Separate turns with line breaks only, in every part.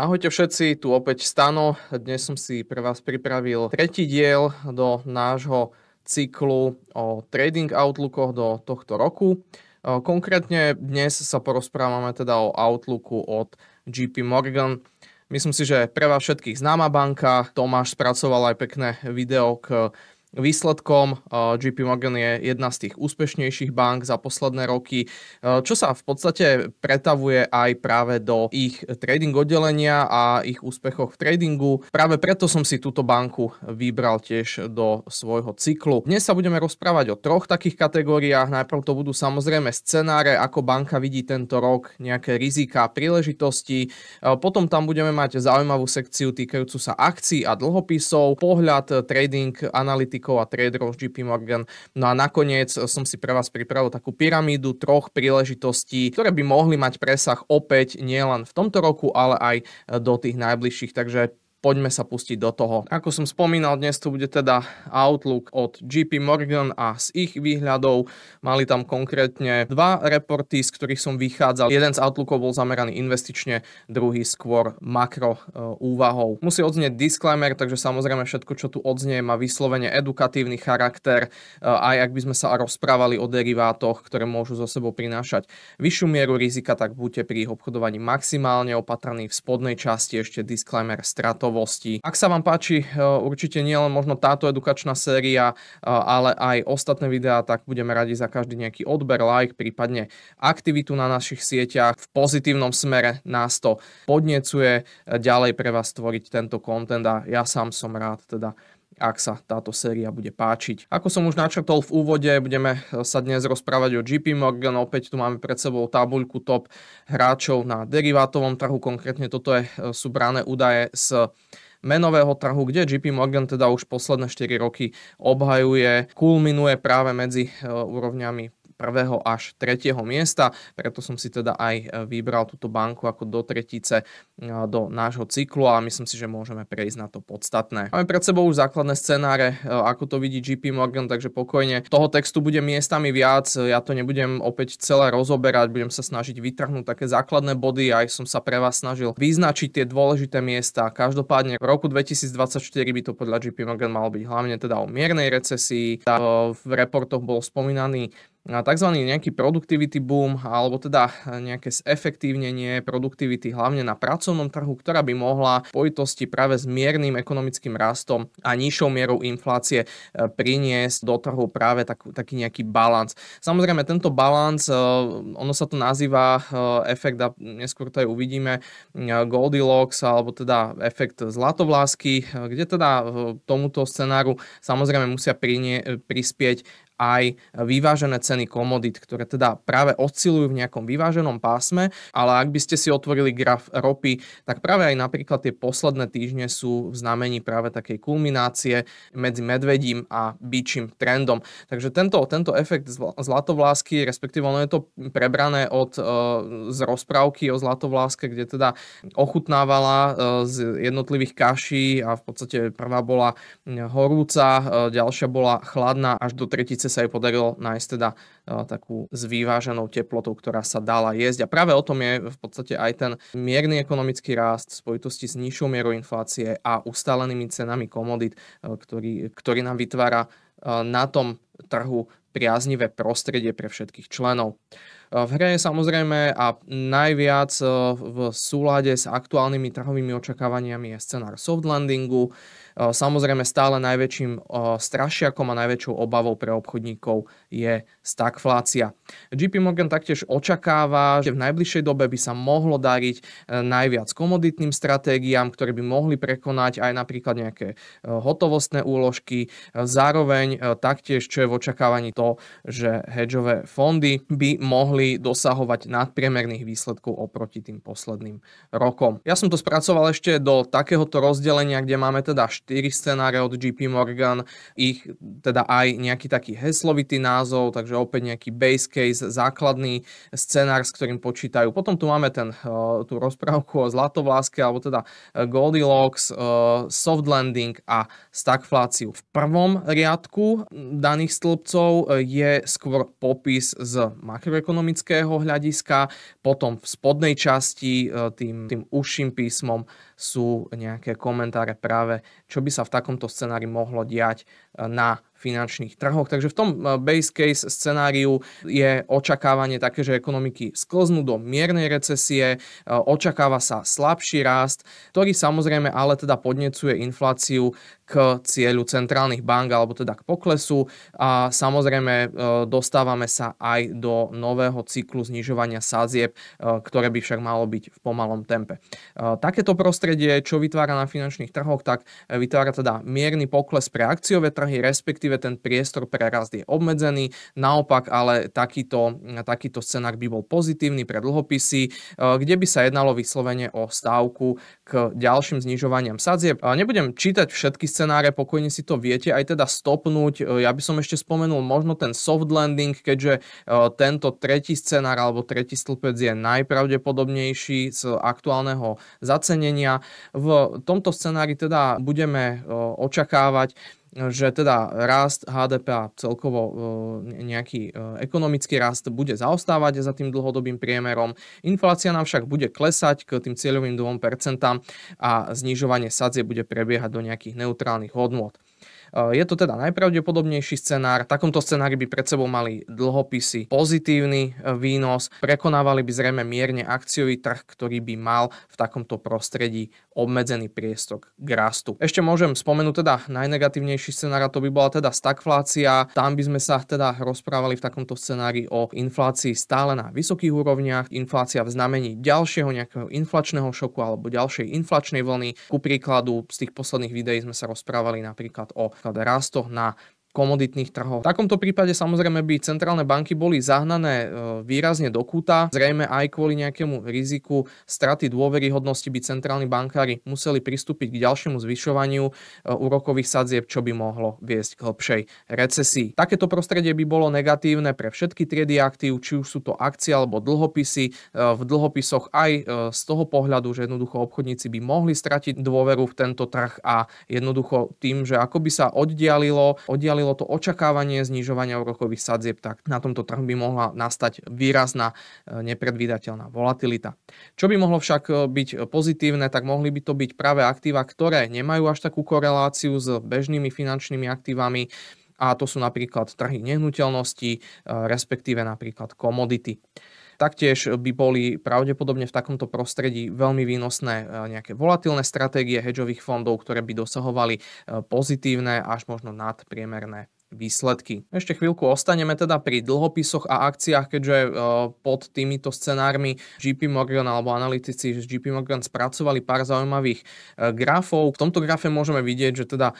Ahojte všetci, tu opäť Stano. Dnes som si pre vás pripravil tretí diel do nášho cyklu o trading outlookoch do tohto roku. E, konkrétne dnes sa porozprávame teda o outlooku od JP Morgan. Myslím si, že pre vás všetkých známa banka. Tomáš spracoval aj pekné video k Výsledkom eh, JP Morgan je jedna z tých úspešnejších bank za posledné roky, eh, čo sa v podstate pretavuje aj práve do ich trading oddelenia a ich úspechoch v tradingu. Práve preto som si túto banku vybral tiež do svojho cyklu. Dnes sa budeme rozprávať o troch takých kategóriách. Najprv to budú samozrejme scenáre, ako banka vidí tento rok, nejaké rizika, príležitosti. Eh, potom tam budeme mať zaujímavú sekciu týkajúcu sa akcií a dlhopisov, pohľad, trading, analytik analytikov a traderov JP Morgan. No a nakoniec eh, som si pre vás pripravil takú pyramídu troch príležitostí, ktoré by mohli mať presah opäť nielen v tomto roku, ale aj eh, do tých najbližších. Takže poďme sa pustiť do toho. Ako som spomínal, dnes tu bude teda Outlook od JP Morgan a z ich výhľadov mali tam konkrétne dva reporty, z ktorých som vychádzal. Jeden z Outlookov bol zameraný investične, druhý skôr makro e, úvahou. Musí odznieť disclaimer, takže samozrejme všetko, čo tu odznie, má vyslovene edukatívny charakter, e, aj ak by sme sa rozprávali o derivátoch, ktoré môžu zo sebou prinášať vyššiu mieru rizika, tak buďte pri ich obchodovaní maximálne opatrní. V spodnej časti ešte disclaimer stratov pohotovosti. Ak sa vám páči e, určite nie len možno táto edukačná séria, e, ale aj ostatné videá, tak budeme radi za každý nejaký odber, like, prípadne aktivitu na našich sieťach. V pozitívnom smere nás to podnecuje e, ďalej pre vás tvoriť tento kontent a ja sám som rád teda ak sa táto séria bude páčiť. Ako som už načrtol v úvode, budeme e, sa dnes rozprávať o JP Morgan. Opäť tu máme pred sebou tabuľku top hráčov na derivátovom trhu. Konkrétne toto je, e, sú brané údaje z menového trhu, kde JP Morgan teda už posledné 4 roky obhajuje, kulminuje práve medzi e, úrovňami prvého až tretieho miesta, preto som si teda aj e, vybral túto banku ako do tretice e, do nášho cyklu a myslím si, že môžeme prejsť na to podstatné. Máme pred sebou už základné scenáre, e, ako to vidí JP Morgan, takže pokojne. Toho textu bude miestami viac, ja to nebudem opäť celé rozoberať, budem sa snažiť vytrhnúť také základné body, aj som sa pre vás snažil vyznačiť tie dôležité miesta. Každopádne v roku 2024 by to podľa JP Morgan malo byť hlavne teda o miernej recesii. V reportoch bol spomínaný tzv. nejaký productivity boom, alebo teda nejaké zefektívnenie produktivity hlavne na pracovnom trhu, ktorá by mohla v pojitosti práve s miernym ekonomickým rastom a nižšou mierou inflácie e, priniesť do trhu práve tak, taký nejaký balans. Samozrejme, tento balans, e, ono sa to nazýva e, efekt a neskôr to aj uvidíme, Goldilocks, alebo teda efekt zlatovlásky, kde teda tomuto scenáru samozrejme musia prinie, prispieť aj vyvážené ceny komodit, ktoré teda práve oscilujú v nejakom vyváženom pásme, ale ak by ste si otvorili graf ropy, tak práve aj napríklad tie posledné týždne sú v znamení práve takej kulminácie medzi medvedím a bičím trendom. Takže tento, tento efekt zlatovlásky, respektíve ono je to prebrané od, e, z rozprávky o zlatovláske, kde teda ochutnávala e, z jednotlivých kaší a v podstate prvá bola horúca, e, ďalšia bola chladná až do tretice sa jej podarilo nájsť teda e, takú zvýváženou teplotou, ktorá sa dala jesť. A práve o tom je v podstate aj ten mierny ekonomický rast v spojitosti s nižšou mierou inflácie a ustálenými cenami komodít, e, ktorý, ktorý nám vytvára e, na tom trhu priaznivé prostredie pre všetkých členov. V hre je samozrejme a najviac v súlade s aktuálnymi trhovými očakávaniami je scenár soft landingu, Samozrejme stále najväčším strašiakom a najväčšou obavou pre obchodníkov je stagflácia. JP Morgan taktiež očakáva, že v najbližšej dobe by sa mohlo dariť e, najviac komoditným stratégiám, ktoré by mohli prekonať aj napríklad nejaké e, hotovostné úložky. E, zároveň taktiež, čo je v očakávaní to, že hedžové fondy by mohli dosahovať nadpriemerných výsledkov oproti tým posledným rokom. Ja som to spracoval ešte do takéhoto rozdelenia, kde máme teda 4 4 scenáre od JP Morgan, ich teda aj nejaký taký heslovitý názov, takže opäť nejaký base case, základný scenár, s ktorým počítajú. Potom tu máme ten, eh, tú rozprávku o zlatovláske, alebo teda eh, Goldilocks, eh, soft landing a stagfláciu. V prvom riadku daných stĺpcov je skôr popis z makroekonomického hľadiska, potom v spodnej časti tým, tým užším písmom sú nejaké komentáre práve, čo by sa v takomto scenári mohlo diať e, na finančných trhoch. Takže v tom e, base case scenáriu je očakávanie také, že ekonomiky sklznú do miernej recesie, e, očakáva sa slabší rast, ktorý samozrejme ale teda podnecuje infláciu k cieľu centrálnych bank alebo teda k poklesu a samozrejme e, dostávame sa aj do nového cyklu znižovania sázieb, e, ktoré by však malo byť v pomalom tempe. E, takéto prostredie, čo vytvára na finančných trhoch, tak vytvára teda mierny pokles pre akciové trhy, respektíve ten priestor pre rast je obmedzený, naopak ale takýto, takýto scenár by bol pozitívny pre dlhopisy, kde by sa jednalo vyslovene o stávku k ďalším znižovaniam sadzieb. Nebudem čítať všetky scenáre, scenáre, pokojne si to viete aj teda stopnúť. E, ja by som ešte spomenul možno ten soft landing, keďže e, tento tretí scenár alebo tretí stĺpec je najpravdepodobnejší z aktuálneho zacenenia. V tomto scenári teda budeme e, očakávať že teda rast HDP a celkovo e, nejaký e, ekonomický rast bude zaostávať za tým dlhodobým priemerom. Inflácia nám však bude klesať k tým cieľovým 2% a znižovanie sadzie bude prebiehať do nejakých neutrálnych hodnôt. Eh, je to teda najpravdepodobnejší scenár. V takomto scenári by pred sebou mali dlhopisy pozitívny eh, výnos, prekonávali by zrejme mierne akciový trh, ktorý by mal v takomto prostredí obmedzený priestor k rastu. Ešte môžem spomenúť teda najnegatívnejší scenár, a to by bola teda stagflácia. Tam by sme sa teda rozprávali v takomto scenári o inflácii stále na vysokých úrovniach, inflácia v znamení ďalšieho nejakého inflačného šoku alebo ďalšej inflačnej vlny. Ku príkladu z tých posledných videí sme sa rozprávali napríklad o napríklad rastoch na komoditných trhov. V takomto prípade samozrejme by centrálne banky boli zahnané e, výrazne do kúta, zrejme aj kvôli nejakému riziku straty dôveryhodnosti by centrálni bankári museli pristúpiť k ďalšiemu zvyšovaniu e, úrokových sadzieb, čo by mohlo viesť k hlbšej recesii. Takéto prostredie by bolo negatívne pre všetky triedy aktív, či už sú to akcie alebo dlhopisy. E, v dlhopisoch aj z toho pohľadu, že jednoducho obchodníci by mohli stratiť dôveru v tento trh a jednoducho tým, že ako by sa oddialilo, oddialilo odhalilo to očakávanie znižovania úrokových sadzieb, tak na tomto trhu by mohla nastať výrazná e, nepredvídateľná volatilita. Čo by mohlo však e, byť pozitívne, tak mohli by to byť práve aktíva, ktoré nemajú až takú koreláciu s bežnými finančnými aktívami, a to sú napríklad trhy nehnuteľnosti, e, respektíve napríklad komodity. Taktiež by boli pravdepodobne v takomto prostredí veľmi výnosné e, nejaké volatilné stratégie hedžových fondov, ktoré by dosahovali e, pozitívne až možno nadpriemerné výsledky. Ešte chvíľku ostaneme teda pri dlhopisoch a akciách, keďže e, pod týmito scenármi JP Morgan alebo analytici z JP Morgan spracovali pár zaujímavých e, grafov. V tomto grafe môžeme vidieť, že teda e,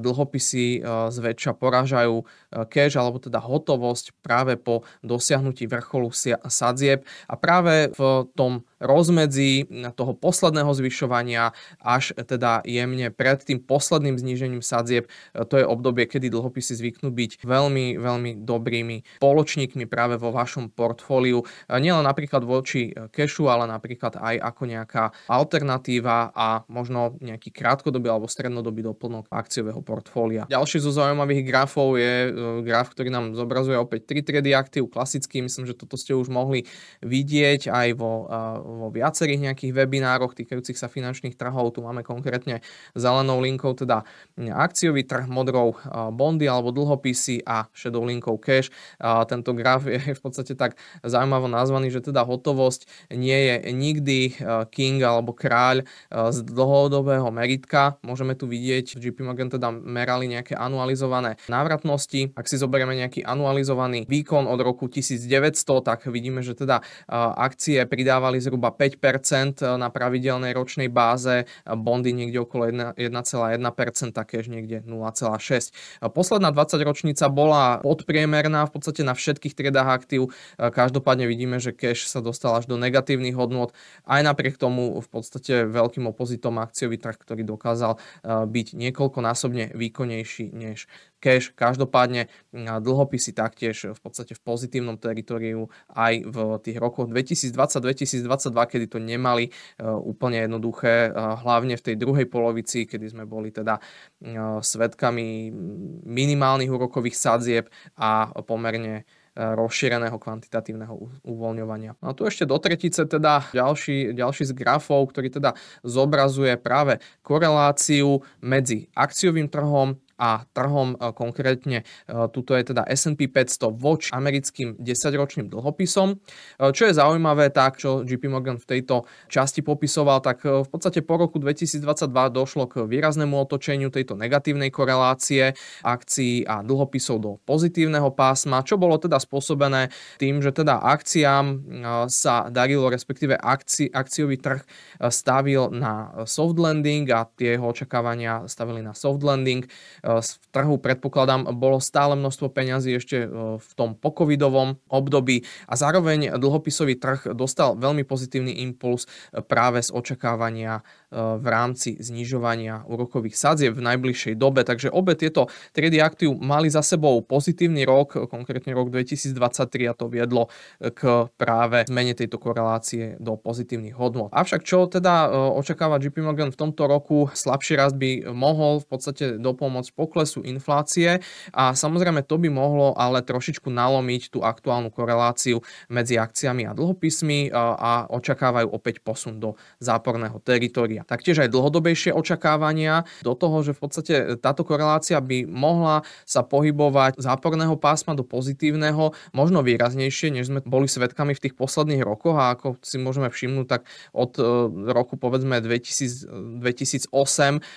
dlhopisy zväčša poražajú cash alebo teda hotovosť práve po dosiahnutí vrcholu sadzieb a práve v tom rozmedzi toho posledného zvyšovania až teda jemne pred tým posledným znížením sadzieb, to je obdobie, kedy dlhopisy zvyknú byť veľmi, veľmi dobrými spoločníkmi práve vo vašom portfóliu. Nielen napríklad voči e, cashu, ale napríklad aj ako nejaká alternatíva a možno nejaký krátkodobý alebo strednodobý doplnok akciového portfólia. Ďalší zo zaujímavých grafov je e, graf, ktorý nám zobrazuje opäť 3 triedy aktív, klasický, myslím, že toto ste už mohli vidieť aj vo, e, vo viacerých nejakých webinároch týkajúcich sa finančných trhov. Tu máme konkrétne zelenou linkou teda akciový trh, modrou bondy alebo dlhopisy a šedou cash. A tento graf je v podstate tak zaujímavo nazvaný, že teda hotovosť nie je nikdy e, king alebo kráľ e, z dlhodobého meritka. Môžeme tu vidieť, JP Morgan teda merali nejaké anualizované návratnosti. Ak si zoberieme nejaký anualizovaný výkon od roku 1900, tak vidíme, že teda e, akcie pridávali zhruba 5% na pravidelnej ročnej báze, bondy niekde okolo 1,1%, takéž niekde 0,6%. Posledná ročnica bola podpriemerná v podstate na všetkých triedách aktív. E, každopádne vidíme, že cash sa dostal až do negatívnych hodnot, Aj napriek tomu v podstate veľkým opozitom akciový trh, ktorý dokázal e, byť niekoľkonásobne výkonnejší než cash. Každopádne mm, dlhopisy taktiež v podstate v pozitívnom teritoriu aj v tých rokoch 2020-2022, kedy to nemali e, úplne jednoduché, e, hlavne v tej druhej polovici, kedy sme boli teda e, svetkami minimálnych úrokových sadzieb a pomerne rozšíreného kvantitatívneho uvoľňovania. No a tu ešte do tretice teda ďalší, ďalší z grafov, ktorý teda zobrazuje práve koreláciu medzi akciovým trhom a trhom e, konkrétne e, tuto je teda S&P 500 voč americkým 10-ročným dlhopisom. E, čo je zaujímavé, tak čo JP Morgan v tejto časti popisoval, tak v podstate po roku 2022 došlo k výraznému otočeniu tejto negatívnej korelácie akcií a dlhopisov do pozitívneho pásma, čo bolo teda spôsobené tým, že teda akciám sa darilo, respektíve akci, akciový trh stavil na soft landing a tie jeho očakávania stavili na soft landing Eh, z trhu, predpokladám, bolo stále množstvo peňazí ešte eh, v tom pokovidovom období a zároveň dlhopisový trh dostal veľmi pozitívny impuls eh, práve z očakávania v rámci znižovania úrokových sadzieb v najbližšej dobe. Takže obe tieto triedy aktív mali za sebou pozitívny rok, konkrétne rok 2023 a to viedlo k práve zmene tejto korelácie do pozitívnych hodnot. Avšak čo teda očakáva JP Morgan v tomto roku? Slabší rast by mohol v podstate dopomôcť poklesu inflácie a samozrejme to by mohlo ale trošičku nalomiť tú aktuálnu koreláciu medzi akciami a dlhopismi e, a očakávajú opäť posun do záporného teritoria. Taktiež aj dlhodobejšie očakávania do toho, že v podstate táto korelácia by mohla sa pohybovať záporného pásma do pozitívneho, možno výraznejšie, než sme boli svetkami v tých posledných rokoch a ako si môžeme všimnúť, tak od e, roku povedzme 2000, 2008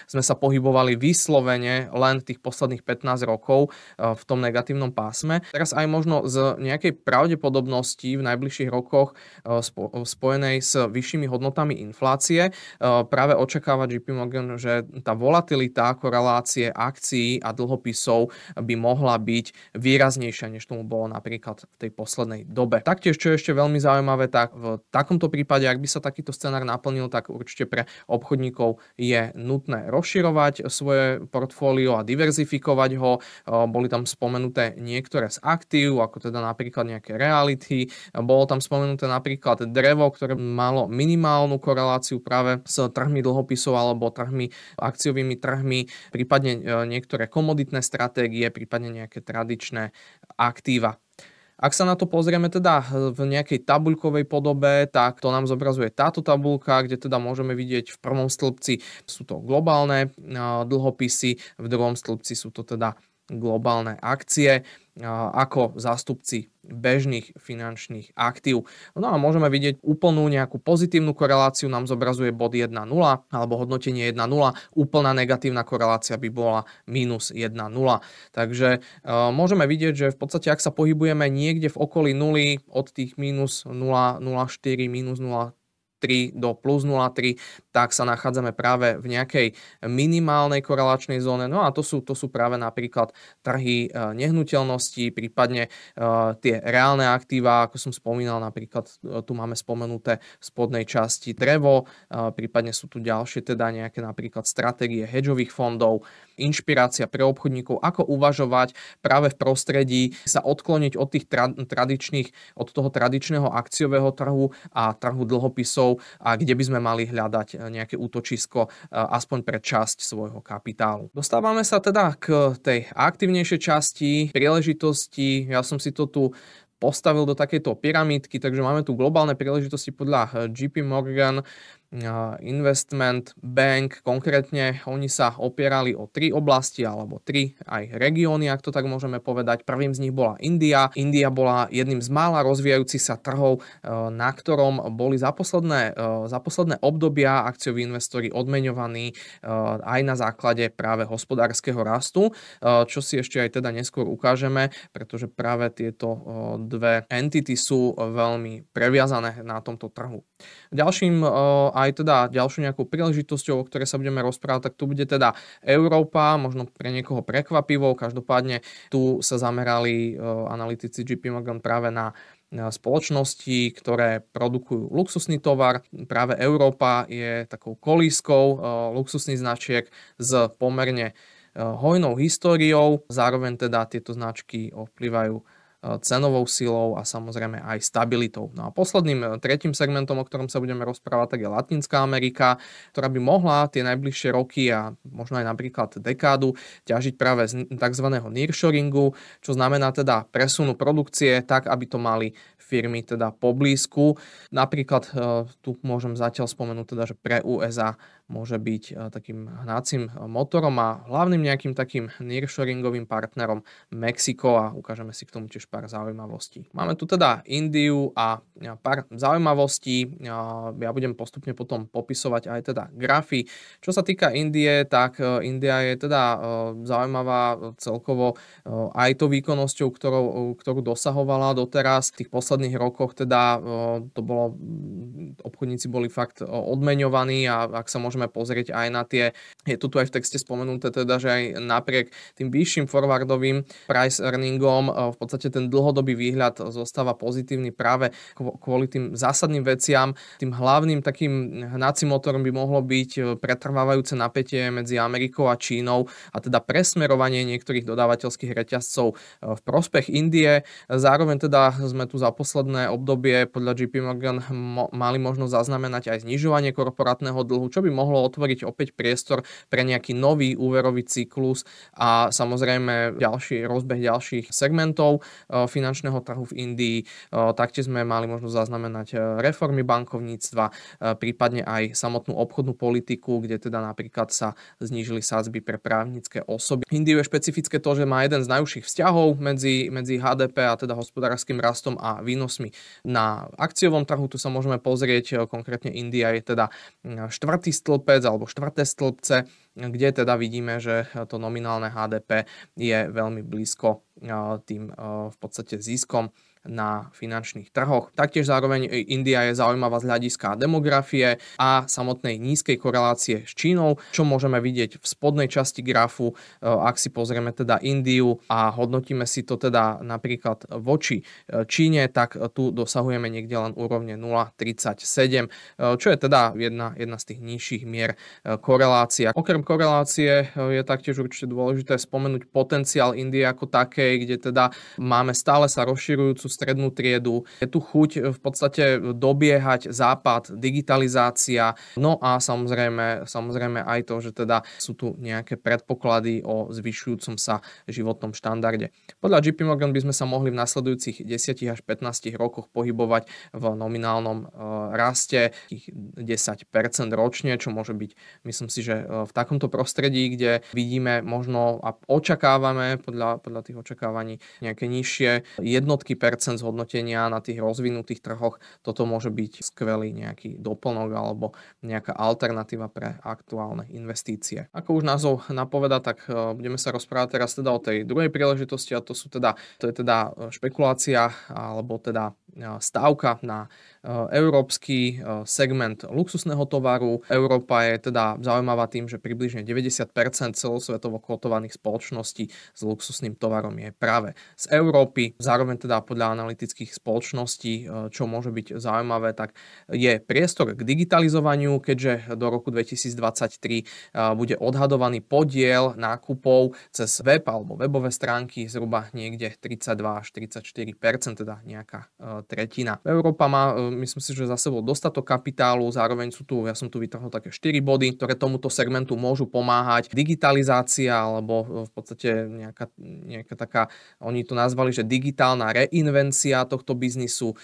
sme sa pohybovali vyslovene len trend tých posledných 15 rokov eh, v tom negatívnom pásme. Teraz aj možno z nejakej pravdepodobnosti v najbližších rokoch eh, spojenej s vyššími hodnotami inflácie eh, práve očakáva JP Morgan, že tá volatilita korelácie akcií a dlhopisov by mohla byť výraznejšia, než tomu bolo napríklad v tej poslednej dobe. Taktiež, čo je ešte veľmi zaujímavé, tak v takomto prípade, ak by sa takýto scenár naplnil, tak určite pre obchodníkov je nutné rozširovať svoje portfólio a diverzifikovať ho. E, boli tam spomenuté niektoré z aktív, ako teda napríklad nejaké reality. E, bolo tam spomenuté napríklad drevo, ktoré malo minimálnu koreláciu práve s trhmi dlhopisov alebo trhmi, akciovými trhmi, prípadne e, niektoré komoditné stratégie, prípadne nejaké tradičné aktíva. Ak sa na to pozrieme teda v nejakej tabuľkovej podobe, tak to nám zobrazuje táto tabuľka, kde teda môžeme vidieť v prvom stĺpci sú to globálne dlhopisy, v druhom stĺpci sú to teda globálne akcie ako zástupci bežných finančných aktív. No a môžeme vidieť úplnú nejakú pozitívnu koreláciu, nám zobrazuje bod 1,0 alebo hodnotenie 1,0, úplná negatívna korelácia by bola minus 1,0. Takže e, môžeme vidieť, že v podstate ak sa pohybujeme niekde v okolí nuly od tých minus 0,04, minus 3 do plus 0,3, tak sa nachádzame práve v nejakej minimálnej korelačnej zóne. No a to sú, to sú práve napríklad trhy eh, nehnuteľností, prípadne eh, tie reálne aktíva, ako som spomínal, napríklad eh, tu máme spomenuté v spodnej časti drevo, prípadne sú tu ďalšie teda nejaké napríklad stratégie hedžových fondov, inšpirácia pre obchodníkov, ako uvažovať práve v prostredí, sa odkloniť od tých tra- tradičných, od toho tradičného akciového trhu a trhu dlhopisov a kde by sme mali hľadať eh, nejaké útočisko eh, aspoň pre časť svojho kapitálu. Dostávame sa teda k tej aktívnejšej časti príležitosti. Ja som si to tu postavil do takejto pyramídky, takže máme tu globálne príležitosti podľa eh, JP Morgan, Investment Bank konkrétne, oni sa opierali o tri oblasti alebo tri aj regióny, ak to tak môžeme povedať. Prvým z nich bola India. India bola jedným z mála rozvíjajúcich sa trhov, na ktorom boli za posledné, za posledné obdobia akcioví investori odmeňovaní aj na základe práve hospodárskeho rastu, čo si ešte aj teda neskôr ukážeme, pretože práve tieto dve entity sú veľmi previazané na tomto trhu. Ďalším eh, aj teda ďalšou nejakou príležitosťou, o ktorej sa budeme rozprávať, tak tu bude teda Európa, možno pre niekoho prekvapivo, každopádne tu sa zamerali eh, analytici JP Morgan práve na eh, spoločnosti, ktoré produkujú luxusný tovar. Práve Európa je takou kolískou luxusných značiek s pomerne hojnou históriou, zároveň teda tieto značky ovplyvajú Eh, cenovou silou a samozrejme aj stabilitou. No a posledným eh, tretím segmentom, o ktorom sa budeme rozprávať, tak je Latinská Amerika, ktorá by mohla tie najbližšie roky a možno aj napríklad dekádu ťažiť práve z tzv. nearshoringu, čo znamená teda presunu produkcie tak, aby to mali firmy teda poblízku. Napríklad eh, tu môžem zatiaľ spomenúť teda, že pre USA môže byť eh, takým hnácim eh, motorom a hlavným nejakým takým nearshoringovým partnerom Mexiko a ukážeme si k tomu tiež pár zaujímavostí. Máme tu teda Indiu a eh, pár zaujímavostí. Ja budem postupne potom popisovať aj teda grafy. Čo sa týka Indie, tak India je teda zaujímavá celkovo aj to výkonnosťou, ktorou, ktorú dosahovala doteraz. V tých posledných rokoch teda to bolo, mm, obchodníci boli fakt odmeňovaní a ak sa môžeme môžeme pozrieť aj na tie, je tu aj v texte spomenuté teda, že aj napriek tým vyšším forwardovým price earningom eh, v podstate ten dlhodobý výhľad zostáva pozitívny práve kvôli tým zásadným veciam. Tým hlavným takým hnacím motorom by mohlo byť eh, pretrvávajúce napätie medzi Amerikou a Čínou a teda presmerovanie niektorých dodávateľských reťazcov eh, v prospech Indie. Zároveň teda sme tu za posledné obdobie podľa JP Morgan mali možnosť zaznamenať aj znižovanie korporátneho dlhu, čo by mohlo mohlo otvoriť opäť priestor pre nejaký nový úverový cyklus a samozrejme ďalší rozbeh ďalších segmentov e, finančného trhu v Indii. E, taktiež sme mali možnosť zaznamenať e, reformy bankovníctva, prípadne aj samotnú obchodnú politiku, kde teda napríklad sa znížili sadzby pre právnické osoby. V Indiu je špecifické to, že má jeden z najúžších vzťahov medzi, medzi HDP a teda hospodárským rastom a výnosmi na akciovom trhu. Tu sa môžeme pozrieť, konkrétne India je teda štvrtý stĺp stĺpec alebo štvrté stĺpce, kde teda vidíme, že to nominálne HDP je veľmi blízko tým v podstate ziskom na finančných trhoch. Taktiež zároveň India je zaujímavá z hľadiska demografie a samotnej nízkej korelácie s Čínou, čo môžeme vidieť v spodnej časti grafu, e, ak si pozrieme teda Indiu a hodnotíme si to teda napríklad voči e, Číne, tak tu dosahujeme niekde len úrovne 0,37, e, čo je teda jedna, jedna z tých nižších mier korelácia. Okrem korelácie je taktiež určite dôležité spomenúť potenciál Indie ako takej, kde teda máme stále sa rozširujúcu strednú triedu. Je tu chuť eh, v podstate eh, dobiehať západ, digitalizácia, no a samozrejme, samozrejme aj to, že teda sú tu nejaké predpoklady o zvyšujúcom sa životnom štandarde. Podľa JP Morgan by sme sa mohli v nasledujúcich 10 až 15 rokoch pohybovať v nominálnom eh, raste 10% ročne, čo môže byť, myslím si, že v takomto prostredí, kde vidíme možno a očakávame podľa, podľa tých očakávaní nejaké nižšie jednotky percent percent zhodnotenia na tých rozvinutých trhoch. Toto môže byť skvelý nejaký doplnok alebo nejaká alternatíva pre aktuálne investície. Ako už názov napoveda, tak e, budeme sa rozprávať teraz teda o tej druhej príležitosti a to sú teda, to je teda e, špekulácia alebo teda E, stávka na e, európsky e, segment luxusného tovaru. Európa je teda zaujímavá tým, že približne 90% celosvetovo kotovaných spoločností s luxusným tovarom je práve z Európy. Zároveň teda podľa analytických spoločností, čo môže byť zaujímavé, tak je priestor k digitalizovaniu, keďže do roku 2023 bude odhadovaný podiel nákupov cez web alebo webové stránky zhruba niekde 32 až 34 teda nejaká tretina. Európa má, e, myslím si, že za sebou dostatok kapitálu, zároveň sú tu, ja som tu vytrhol také 4 body, ktoré tomuto segmentu môžu pomáhať. Digitalizácia alebo e, v podstate nejaká, nejaká taká, oni to nazvali, že digitálna reinvencia tohto biznisu, e,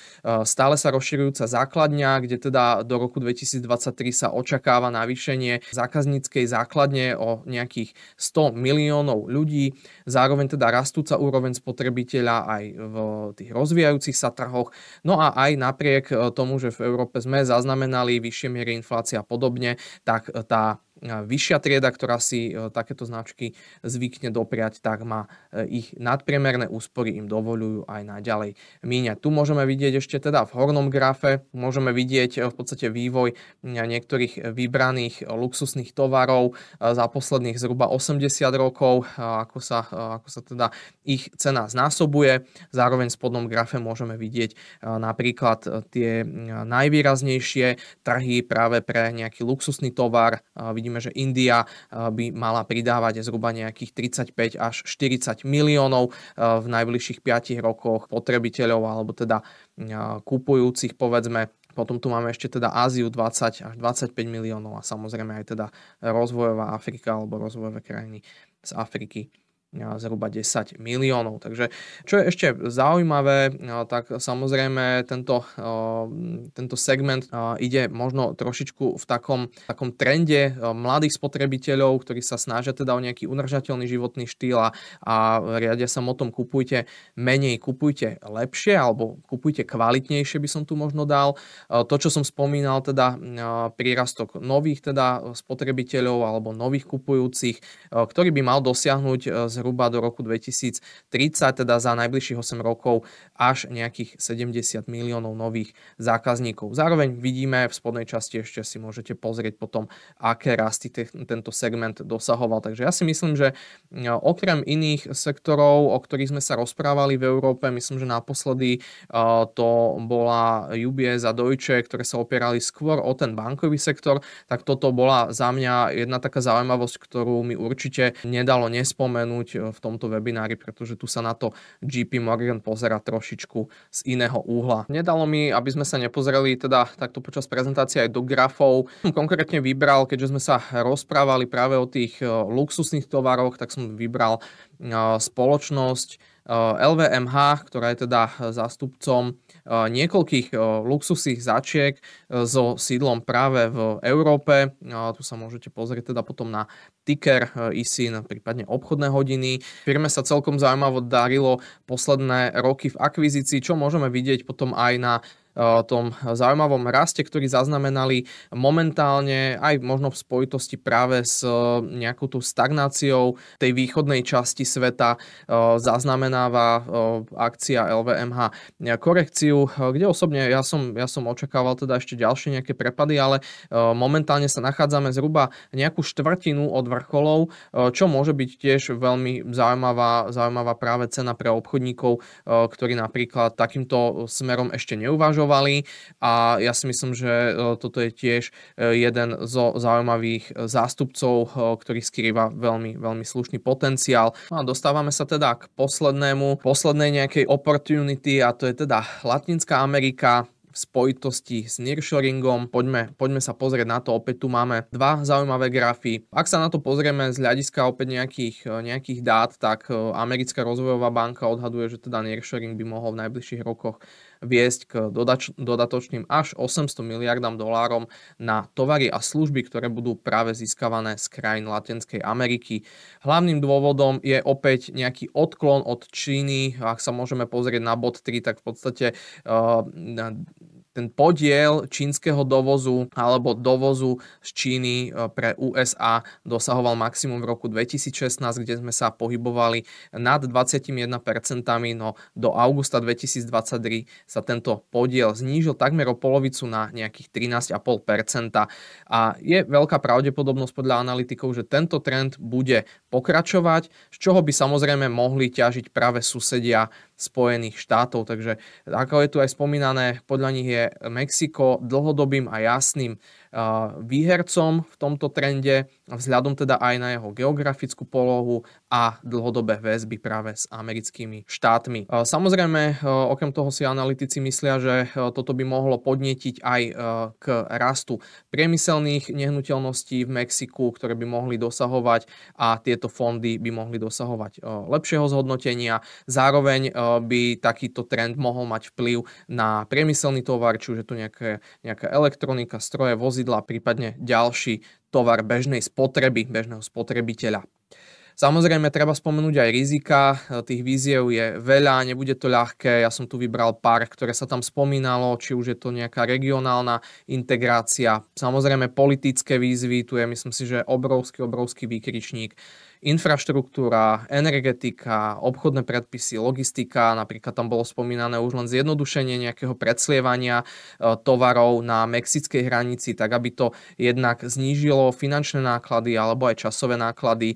stále sa rozširujúca základňa, kde teda do roku 2023 sa očakáva navýšenie zákazníckej základne o nejakých 100 miliónov ľudí, zároveň teda rastúca úroveň spotrebiteľa aj v tých rozvíjajúcich sa trhoch rokoch. No a aj napriek e, tomu, že v Európe sme zaznamenali vyššie miery inflácia a podobne, tak e, tá vyššia trieda, ktorá si e, takéto značky zvykne dopriať, tak má e, ich nadpriemerné úspory im dovolujú aj naďalej míňať. Tu môžeme vidieť ešte teda v hornom grafe, môžeme vidieť e, v podstate vývoj niektorých vybraných luxusných tovarov za posledných zhruba 80 rokov, ako sa, ako sa teda ich cena znásobuje. Zároveň v spodnom grafe môžeme vidieť napríklad tie najvýraznejšie trhy práve pre nejaký luxusný tovar, vidíme, že India eh, by mala pridávať zhruba nejakých 35 až 40 miliónov eh, v najbližších 5 rokoch potrebiteľov alebo teda eh, kupujúcich povedzme potom tu máme ešte teda Áziu 20 až 25 miliónov a samozrejme aj teda rozvojová Afrika alebo rozvojové krajiny z Afriky zhruba 10 miliónov. Takže čo je ešte zaujímavé, tak samozrejme tento, tento segment ide možno trošičku v takom, takom trende mladých spotrebiteľov, ktorí sa snažia teda o nejaký udržateľný životný štýl a, a riadia sa o tom kupujte menej, kupujte lepšie alebo kupujte kvalitnejšie by som tu možno dal. To, čo som spomínal, teda prírastok nových teda spotrebiteľov alebo nových kupujúcich, ktorý by mal dosiahnuť zhruba zhruba do roku 2030, teda za najbližších 8 rokov až nejakých 70 miliónov nových zákazníkov. Zároveň vidíme v spodnej časti ešte si môžete pozrieť potom, aké rasty te, tento segment dosahoval. Takže ja si myslím, že e, okrem iných sektorov, o ktorých sme sa rozprávali v Európe, myslím, že naposledy e, to bola UBS a Deutsche, ktoré sa opierali skôr o ten bankový sektor, tak toto bola za mňa jedna taká zaujímavosť, ktorú mi určite nedalo nespomenúť v tomto webinári, pretože tu sa na to GP Morgan pozera trošičku z iného úhla. Nedalo mi, aby sme sa nepozreli teda takto počas prezentácie aj do grafov. Som konkrétne vybral, keďže sme sa rozprávali práve o tých e, luxusných tovaroch, tak som vybral e, spoločnosť e, LVMH, ktorá je teda zástupcom Eh, niekoľkých eh, luxusných začiek eh, so sídlom práve v Európe. Tu sa môžete pozrieť teda potom na ticker ISIN, prípadne obchodné hodiny. Firme sa celkom zaujímavo darilo posledné roky v akvizícii, čo môžeme vidieť potom aj na tom zaujímavom raste, ktorý zaznamenali momentálne aj možno v spojitosti práve s e, nejakou tú stagnáciou tej východnej časti sveta e, zaznamenáva e, akcia LVMH korekciu, kde osobne ja som, ja som očakával teda ešte ďalšie nejaké prepady, ale momentálne sa nachádzame zhruba nejakú štvrtinu od vrcholov, čo môže byť tiež veľmi zaujímavá, zaujímavá práve cena pre obchodníkov, ktorí napríklad takýmto smerom ešte neuvážujú komunikovali a ja si myslím, že e, toto je tiež e, jeden zo zaujímavých e, zástupcov, ktorý skrýva veľmi, veľmi slušný potenciál. No a dostávame sa teda k poslednému, poslednej nejakej opportunity a to je teda Latinská Amerika, v spojitosti s nearshoringom. Poďme, poďme sa pozrieť na to. Opäť tu máme dva zaujímavé grafy. Ak sa na to pozrieme z hľadiska opäť nejakých, nejakých dát, tak Americká rozvojová banka odhaduje, že teda nearshoring by mohol v najbližších rokoch viesť k dodač- dodatočným až 800 miliardám dolárom na tovary a služby, ktoré budú práve získavané z krajín Latinskej Ameriky. Hlavným dôvodom je opäť nejaký odklon od Číny. Ak sa môžeme pozrieť na bod 3, tak v podstate uh, ten podiel čínskeho dovozu alebo dovozu z Číny e, pre USA dosahoval maximum v roku 2016, kde sme sa pohybovali nad 21%, no do augusta 2023 sa tento podiel znížil takmer o polovicu na nejakých 13,5%. A je veľká pravdepodobnosť podľa analytikov, že tento trend bude pokračovať, z čoho by samozrejme mohli ťažiť práve susedia Spojených štátov. Takže ako je tu aj spomínané, podľa nich je Mexiko dlhodobým a jasným výhercom v tomto trende, vzhľadom teda aj na jeho geografickú polohu a dlhodobé väzby práve s americkými štátmi. Samozrejme, e, okrem toho si analytici myslia, že e, toto by mohlo podnetiť aj e, k rastu priemyselných nehnuteľností v Mexiku, ktoré by mohli dosahovať a tieto fondy by mohli dosahovať lepšieho zhodnotenia. Zároveň by takýto trend mohol mať vplyv na priemyselný tovar, či už je to nejaké, nejaká elektronika, stroje, vozidla, vozidla, prípadne ďalší tovar bežnej spotreby, bežného spotrebiteľa. Samozrejme, treba spomenúť aj rizika, e, tých víziev je veľa, nebude to ľahké, ja som tu vybral pár, ktoré sa tam spomínalo, či už je to nejaká regionálna integrácia, samozrejme politické výzvy, tu je myslím si, že obrovský, obrovský výkričník, infraštruktúra, energetika, obchodné predpisy, logistika, napríklad tam bolo spomínané už len zjednodušenie nejakého predslievania e, tovarov na mexickej hranici, tak aby to jednak znížilo finančné náklady alebo aj časové náklady. E,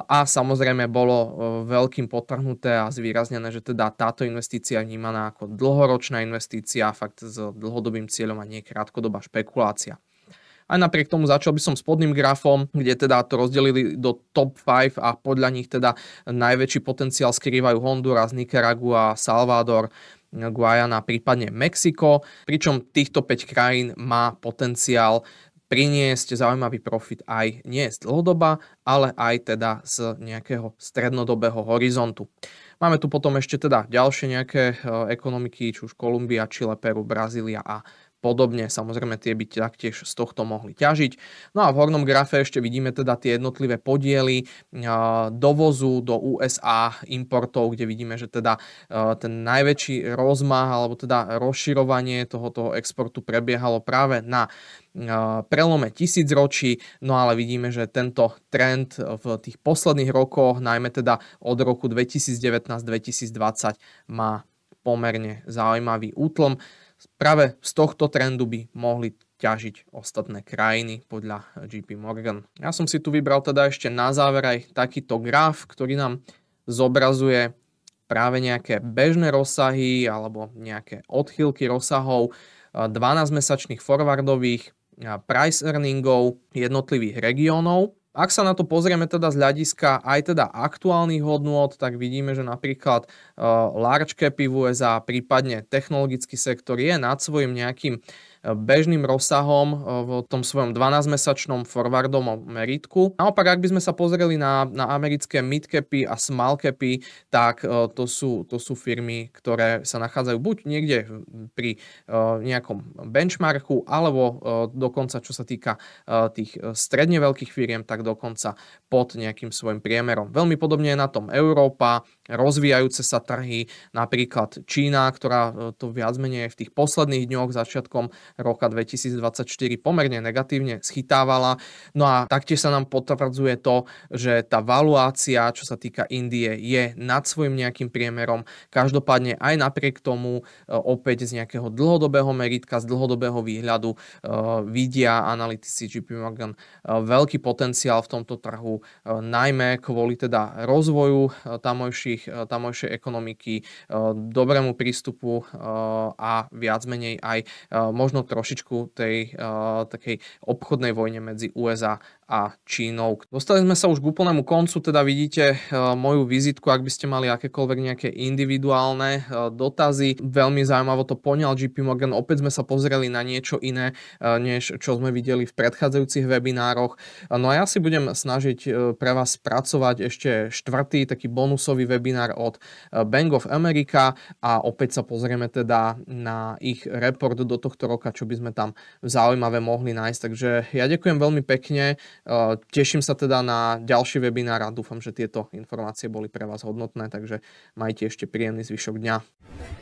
a samozrejme bolo e, veľkým potrhnuté a zvýraznené, že teda táto investícia je vnímaná ako dlhoročná investícia, fakt s dlhodobým cieľom a nie krátkodobá špekulácia. A napriek tomu začal by som spodným grafom, kde teda to rozdelili do top 5 a podľa nich teda najväčší potenciál skrývajú Honduras, Nicaragua, Salvador. Guayana, prípadne Mexiko, pričom týchto 5 krajín má potenciál priniesť zaujímavý profit aj nie z dlhodoba, ale aj teda z nejakého strednodobého horizontu. Máme tu potom ešte teda ďalšie nejaké e, ekonomiky, či už Kolumbia, Chile, Peru, Brazília a Podobne samozrejme tie by taktiež z tohto mohli ťažiť. No a v hornom grafe ešte vidíme teda tie jednotlivé podiely dovozu do USA importov, kde vidíme, že teda e, ten najväčší rozmah alebo teda rozširovanie tohoto exportu prebiehalo práve na e, prelome tisícročí, no ale vidíme, že tento trend v tých posledných rokoch, najmä teda od roku 2019-2020, má pomerne zaujímavý útlom. Práve z tohto trendu by mohli ťažiť ostatné krajiny podľa JP Morgan. Ja som si tu vybral teda ešte na záver aj takýto graf, ktorý nám zobrazuje práve nejaké bežné rozsahy alebo nejaké odchýlky rozsahov 12-mesačných eh, forwardových eh, price earningov jednotlivých regiónov ak sa na to pozrieme teda z hľadiska aj teda aktuálnych hodnôt, tak vidíme, že napríklad eh, large capy v USA, prípadne technologický sektor je nad svojim nejakým bežným rozsahom eh, v tom svojom 12-mesačnom forwardom meritku. Naopak, ak by sme sa pozreli na, na americké midcapy a smallcapy, tak eh, to sú, to sú firmy, ktoré sa nachádzajú buď niekde pri eh, nejakom benchmarku, alebo dokonca, čo sa týka tých stredne veľkých firiem, tak dokonca pod nejakým svojim priemerom. Veľmi podobne je na tom Európa, rozvíjajúce sa trhy, napríklad Čína, ktorá e, to viac menej v tých posledných dňoch, začiatkom roka 2024 pomerne negatívne schytávala. No a taktiež sa nám potvrdzuje to, že tá valuácia, čo sa týka Indie, je nad svojim nejakým priemerom. Každopádne aj napriek tomu e, opäť z nejakého dlhodobého meritka, z dlhodobého výhľadu e, vidia analytici JP Morgan veľký potenciál v tomto trhu, najmä kvôli teda rozvoju tamojších ich eh, tamojšej ekonomiky, eh, dobrému prístupu eh, a viac menej aj možno trošičku tej takej obchodnej vojne medzi USA a Čínou. Dostali sme sa už k úplnému koncu, teda vidíte moju vizitku, ak by ste mali akékoľvek nejaké individuálne dotazy. Veľmi zaujímavo to poňal JP Morgan, opäť sme sa pozreli na niečo iné, než čo sme videli v predchádzajúcich webinároch. No a ja si budem snažiť pre vás spracovať ešte štvrtý taký bonusový webinár, webinár od eh, Bank of America a opäť sa pozrieme teda na ich report do tohto roka, čo by sme tam zaujímavé mohli nájsť. Takže ja ďakujem veľmi pekne, eh, teším sa teda na ďalší webinár a dúfam, že tieto informácie boli pre vás hodnotné, takže majte ešte príjemný zvyšok dňa.